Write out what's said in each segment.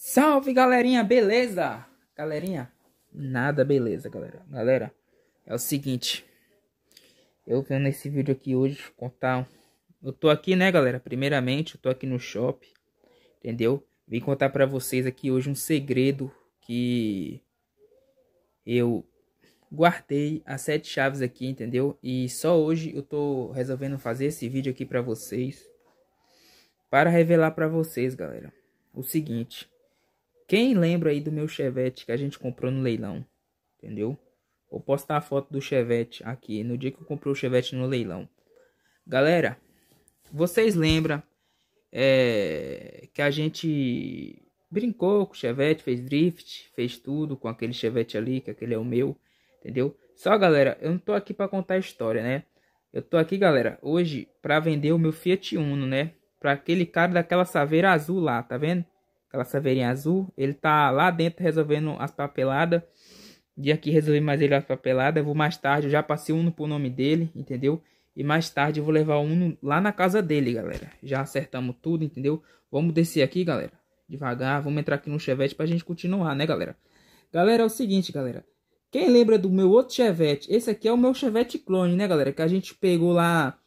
Salve galerinha, beleza? Galerinha, nada beleza, galera. Galera, é o seguinte. Eu venho nesse vídeo aqui hoje contar. Eu tô aqui, né, galera? Primeiramente, eu tô aqui no shopping, entendeu? Vim contar pra vocês aqui hoje um segredo que eu guardei as sete chaves aqui, entendeu? E só hoje eu tô resolvendo fazer esse vídeo aqui pra vocês. Para revelar pra vocês, galera, o seguinte quem lembra aí do meu Chevette que a gente comprou no leilão? Entendeu? Vou postar a foto do Chevette aqui no dia que eu comprei o Chevette no leilão. Galera, vocês lembram é, que a gente brincou com o Chevette, fez drift, fez tudo com aquele Chevette ali, que aquele é o meu, entendeu? Só galera, eu não tô aqui para contar a história, né? Eu tô aqui, galera, hoje para vender o meu Fiat Uno, né? Para aquele cara daquela saveira azul lá, tá vendo? aquela saveirinha azul. Ele tá lá dentro resolvendo as papeladas. Dia que resolvi mais ele as papeladas. Eu vou mais tarde, eu já passei um pro nome dele, entendeu? E mais tarde eu vou levar um lá na casa dele, galera. Já acertamos tudo, entendeu? Vamos descer aqui, galera. Devagar, vamos entrar aqui no Chevette pra gente continuar, né, galera? Galera, é o seguinte, galera. Quem lembra do meu outro Chevette? Esse aqui é o meu Chevette clone, né, galera? Que a gente pegou lá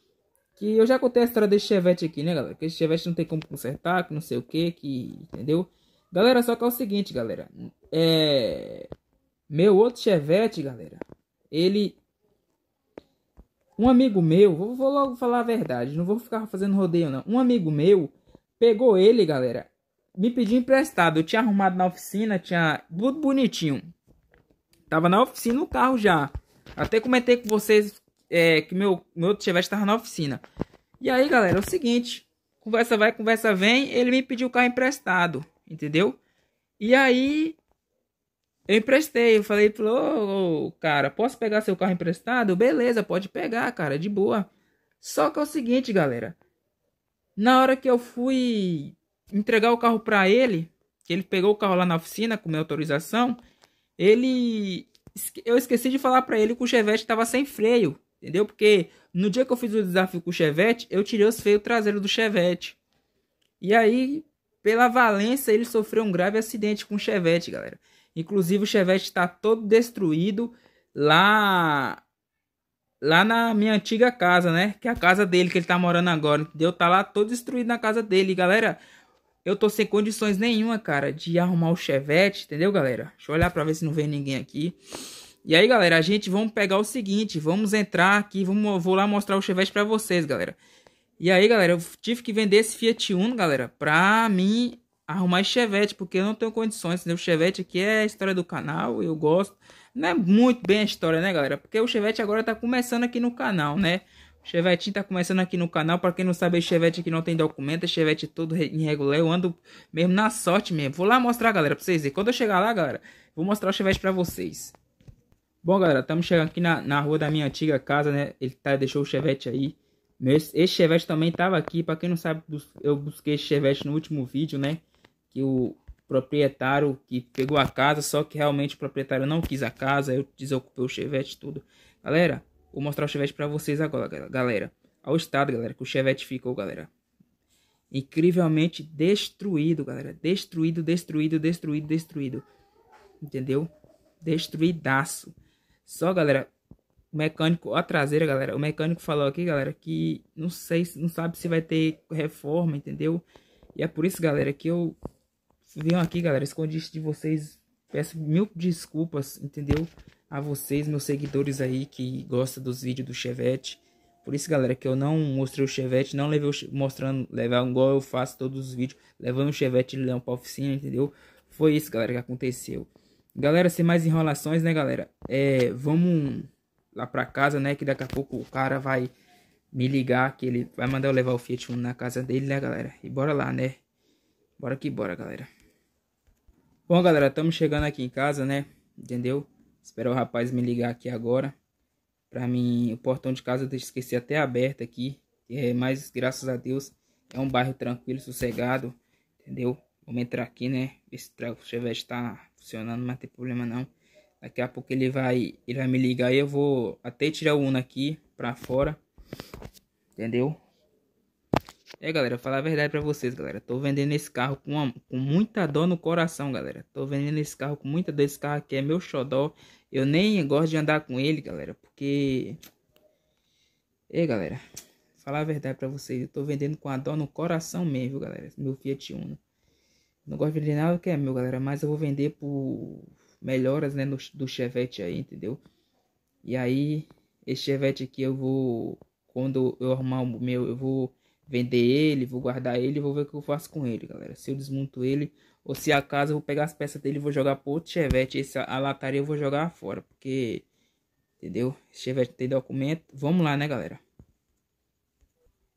que eu já contei a história desse Chevette aqui, né, galera? Que esse Chevette não tem como consertar, que não sei o que, que... Entendeu? Galera, só que é o seguinte, galera. É... Meu outro Chevette, galera. Ele... Um amigo meu... Vou, vou logo falar a verdade. Não vou ficar fazendo rodeio, não. Um amigo meu pegou ele, galera. Me pediu emprestado. Eu tinha arrumado na oficina, tinha... Tudo bonitinho. Tava na oficina o carro já. Até comentei com vocês é, que meu, meu outro Chevette tava na oficina. E aí, galera, é o seguinte. Conversa vai, conversa vem. Ele me pediu o carro emprestado, entendeu? E aí, eu emprestei. Eu falei, ô, oh, cara, posso pegar seu carro emprestado? Beleza, pode pegar, cara, de boa. Só que é o seguinte, galera. Na hora que eu fui entregar o carro para ele, que ele pegou o carro lá na oficina com minha autorização, ele eu esqueci de falar para ele que o Chevette estava sem freio. Entendeu? Porque no dia que eu fiz o desafio com o Chevette, eu tirei os feios traseiros do Chevette. E aí, pela Valença, ele sofreu um grave acidente com o Chevette, galera. Inclusive, o Chevette está todo destruído lá lá na minha antiga casa, né? Que é a casa dele que ele tá morando agora, entendeu? Tá lá todo destruído na casa dele, galera. Eu tô sem condições nenhuma, cara, de arrumar o Chevette, entendeu, galera? Deixa eu olhar pra ver se não vem ninguém aqui. E aí, galera, a gente vamos pegar o seguinte, vamos entrar aqui, vamos, vou lá mostrar o Chevette para vocês, galera. E aí, galera, eu tive que vender esse Fiat Uno, galera, pra mim arrumar esse Chevette, porque eu não tenho condições, né? O Chevette aqui é a história do canal, eu gosto. Não é muito bem a história, né, galera? Porque o Chevette agora tá começando aqui no canal, né? O Chevetinho tá começando aqui no canal, pra quem não sabe, o Chevette aqui não tem documento, esse Chevette é todo irregular, eu ando mesmo na sorte mesmo. Vou lá mostrar, galera, pra vocês verem. Quando eu chegar lá, galera, vou mostrar o Chevette pra vocês. Bom, galera, estamos chegando aqui na, na rua da minha antiga casa, né? Ele tá, deixou o Chevette aí. Esse, esse Chevette também tava aqui. Para quem não sabe, eu busquei esse Chevette no último vídeo, né? Que o proprietário que pegou a casa, só que realmente o proprietário não quis a casa. Eu desocupei o Chevette tudo. Galera, vou mostrar o Chevette para vocês agora, galera. Ao estado, galera, que o Chevette ficou, galera. Incrivelmente destruído, galera. Destruído, destruído, destruído, destruído. Entendeu? Destruidaço. Só, galera, o mecânico, a traseira, galera, o mecânico falou aqui, galera, que não sei, não sabe se vai ter reforma, entendeu? E é por isso, galera, que eu vim aqui, galera, escondi isso de vocês. Peço mil desculpas, entendeu? A vocês, meus seguidores aí que gostam dos vídeos do Chevette. Por isso, galera, que eu não mostrei o Chevette, não levei o mostrando, levar igual eu faço todos os vídeos, levando o Chevette de leão pra oficina, entendeu? Foi isso, galera, que aconteceu. Galera, sem mais enrolações, né, galera? É, vamos lá pra casa, né? Que daqui a pouco o cara vai me ligar, que ele vai mandar eu levar o Fiat Uno na casa dele, né, galera? E bora lá, né? Bora que bora, galera. Bom, galera, estamos chegando aqui em casa, né? Entendeu? Espero o rapaz me ligar aqui agora. Pra mim, o portão de casa eu esqueci até aberto aqui. É, mas, graças a Deus, é um bairro tranquilo, sossegado. Entendeu? Vamos entrar aqui, né? Esse Chevette tá funcionando, mas não tem problema não. Daqui a pouco ele vai, ele vai me ligar e eu vou até tirar o Uno aqui pra fora. Entendeu? É, galera, falar a verdade pra vocês, galera. Tô vendendo esse carro com, uma, com muita dor no coração, galera. Tô vendendo esse carro com muita dor. Esse carro aqui é meu xodó. Eu nem gosto de andar com ele, galera, porque... É, galera, falar a verdade pra vocês. Eu tô vendendo com a dor no coração mesmo, galera. Meu Fiat Uno. Não gosto de vender nada que é meu, galera. Mas eu vou vender por melhoras, né? No, do Chevette aí, entendeu? E aí, esse Chevette aqui eu vou... Quando eu arrumar o meu, eu vou vender ele, vou guardar ele vou ver o que eu faço com ele, galera. Se eu desmonto ele ou se acaso eu vou pegar as peças dele e vou jogar pro outro Chevette. Esse, a lataria eu vou jogar fora, porque... Entendeu? Esse Chevette tem documento. Vamos lá, né, galera?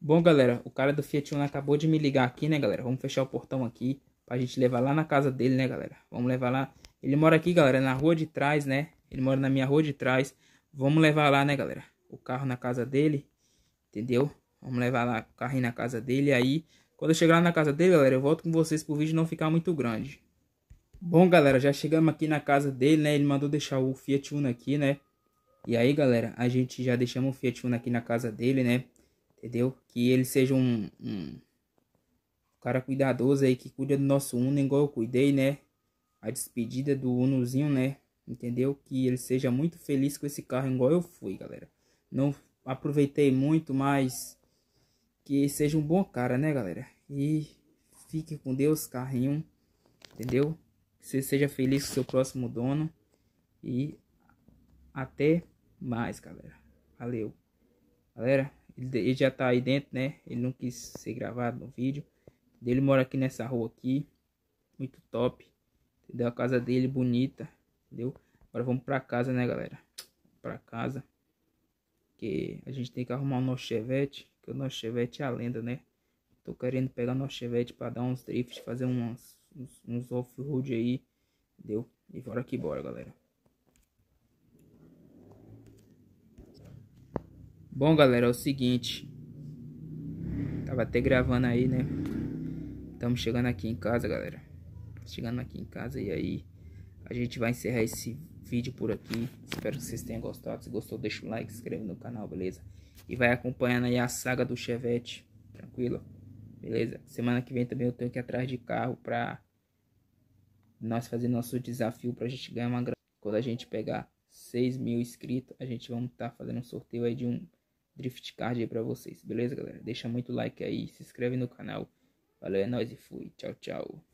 Bom, galera, o cara do Fiat Uno acabou de me ligar aqui, né, galera? Vamos fechar o portão aqui. Pra gente levar lá na casa dele, né, galera? Vamos levar lá. Ele mora aqui, galera, na rua de trás, né? Ele mora na minha rua de trás. Vamos levar lá, né, galera? O carro na casa dele, entendeu? Vamos levar lá o carro na casa dele. Aí, quando eu chegar lá na casa dele, galera, eu volto com vocês pro vídeo não ficar muito grande. Bom, galera, já chegamos aqui na casa dele, né? Ele mandou deixar o Fiat Uno aqui, né? E aí, galera, a gente já deixamos o Fiat Uno aqui na casa dele, né? Entendeu? Que ele seja um, um cara cuidadoso aí que cuida do nosso Uno, igual eu cuidei, né? A despedida do Unozinho, né? Entendeu? Que ele seja muito feliz com esse carro, igual eu fui, galera. Não aproveitei muito, mas que seja um bom cara, né, galera? E fique com Deus, carrinho, entendeu? Que você seja feliz com seu próximo dono. E até mais, galera. Valeu. Galera, ele já tá aí dentro, né? Ele não quis ser gravado no vídeo dele mora aqui nessa rua aqui. Muito top. Entendeu? A casa dele bonita. Entendeu? Agora vamos pra casa, né, galera? Pra casa. Que a gente tem que arrumar o nosso chevette. Que o nosso chevette é a lenda, né? Tô querendo pegar nosso chevette pra dar uns drifts, fazer uns, uns off-road aí. Entendeu? E bora que bora, galera. Bom, galera, é o seguinte. Tava até gravando aí, né? Estamos chegando aqui em casa, galera. Chegando aqui em casa e aí a gente vai encerrar esse vídeo por aqui. Espero que vocês tenham gostado. Se gostou, deixa o like, se inscreve no canal, beleza? E vai acompanhando aí a saga do Chevette, tranquilo? Beleza? Semana que vem também eu tenho que ir atrás de carro pra nós fazer nosso desafio pra gente ganhar uma grana. Quando a gente pegar 6 mil inscritos, a gente vamos estar tá fazendo um sorteio aí de um drift card aí pra vocês, beleza, galera? Deixa muito like aí, se inscreve no canal. Valeu, é nóis e fui. Tchau, tchau.